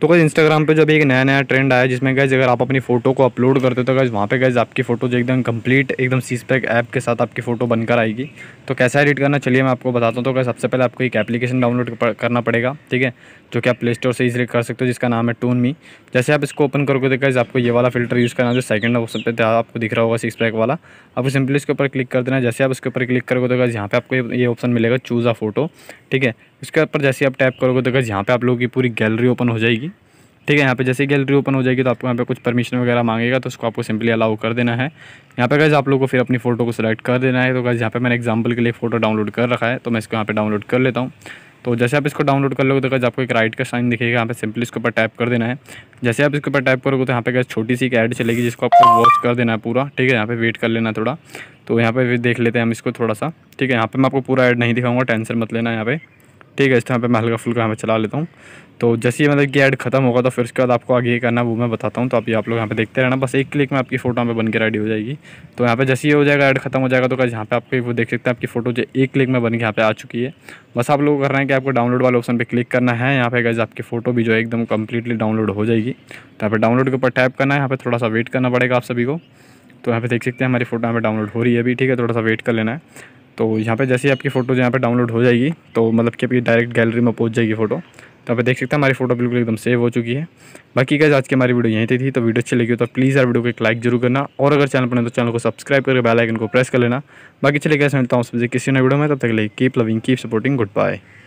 तो gas Instagram पे जब एक नया नया ट्रेंड आया जिसमें गैस अगर आप अपनी फ़ोटो को अपलोड करते हो तो गैस वहाँ पे गैस आपकी फ़ोटो जो एकदम कंप्लीट एकदम सीस पैक ऐप के साथ आपकी फ़ोटो बनकर आएगी तो कैसा एडिट करना चलिए मैं आपको बताता हूँ तो गैस सबसे पहले आपको एक एप्लीकेशन डाउनलोड करना पड़ेगा ठीक है जो कि आप प्ले स्टोर से इजीली कर सकते हो जिसका नाम है टून मी जैसे आप इसको ओपन करोगे देखा तो इस आपको ये वाला फिल्टर यूज़ करना जो सेकंड ऑप्शन पे आपको दिख रहा होगा सिक्स पैक वाला आपको सिंपली इसके ऊपर क्लिक कर देना जैसे आप इसके ऊपर क्लिक करोगे देखा तो यहाँ पे आपको ये ऑप्शन मिलेगा चूज़ आ फोटो ठीक है इसके ऊपर जैसे आप टैप करोगे देखा तो यहाँ पर आप लोगों की पूरी गैलरी ओपन हो जाएगी ठीक है यहाँ पे जैसे ही गैलरी ओपन हो जाएगी तो आपको यहाँ पे कुछ परमिशन वगैरह मांगेगा तो उसको आपको सिंपली अलाउ कर देना है यहाँ पे गैस आप लोगों को फिर अपनी फ़ोटो को सिलेक्ट कर देना है तो गैस यहाँ पे मैंने एग्जांपल के लिए फ़ोटो डाउनलोड कर रखा है तो मैं इसको यहाँ पे डाउनलोड कर लेता हूँ तो जैसे आप इसको डाउनलोड कर लोगे तो आपको एक राइट का साइन दिखेगा यहाँ पे सिंपली इसके ऊपर टैप कर देना है जैसे आप इसके ऊपर टैप करोगे तो यहाँ पे छोटी सी एक ऐड चलेगी जिसको आपको वॉच कर देना है पूरा ठीक है यहाँ पे वेट कर लेना थोड़ा तो यहाँ पे देख लेते हैं हम इसको थोड़ा सा ठीक है यहाँ पे मैं आपको पूरा ऐड नहीं दिखाऊंगा टेंशन मत लेना यहाँ पे ठीक है इस टाइम पे मैं हल्का फुल्का हमें चला लेता हूँ तो जैसे ही मतलब कि ऐड खत्म होगा तो फिर उसके बाद आपको आगे ये करना वो मैं बताता हूँ तो आप ये आप लोग यहाँ पे देखते रहना बस एक क्लिक में आपकी फ़ोटो यहाँ पे बन के रेडी हो जाएगी तो यहाँ पे जैसे ही हो जाएगा ऐड खत्म हो जाएगा तो यहाँ पे आपके वो देख सकते हैं आपकी फ़ोटो जो एक क्लिक में बन के यहाँ पे आ चुकी है बस आप लोग कर रहे हैं कि आपको डाउनलोड वाले ऑप्शन पर क्लिक करना है यहाँ पे गज आपकी फ़ोटो भी जो है एकदम कम्प्लीटली डाउनलोड हो जाएगी तो यहाँ पर डाउनलोड के ऊपर टैप करना है यहाँ पर थोड़ा सा वेट करना पड़ेगा आप सभी को तो यहाँ पे देख सकते हैं हमारी फोटो यहाँ पे डाउनलोड हो रही है अभी ठीक है थोड़ा सा वेट कर लेना है तो यहाँ पे जैसे ही आपकी फ़ोटो यहाँ पे डाउनलोड हो जाएगी तो मतलब कि आपकी डायरेक्ट गैलरी में पहुँच जाएगी फ़ोटो तो आप देख सकते हैं हमारी फ़ोटो बिल्कुल एकदम सेव हो चुकी है बाकी का आज की हमारी वीडियो यहीं थी तो वीडियो अच्छी लगी हो तो प्लीज़ यार वीडियो को एक लाइक जरूर करना और अगर चैनल पर तो चैनल को सब्सक्राइब करके बेल आइकन को प्रेस कर लेना बाकी चले गए मिलता हूँ किसी ने वीडियो में तब तक ले keep loving keep supporting good bye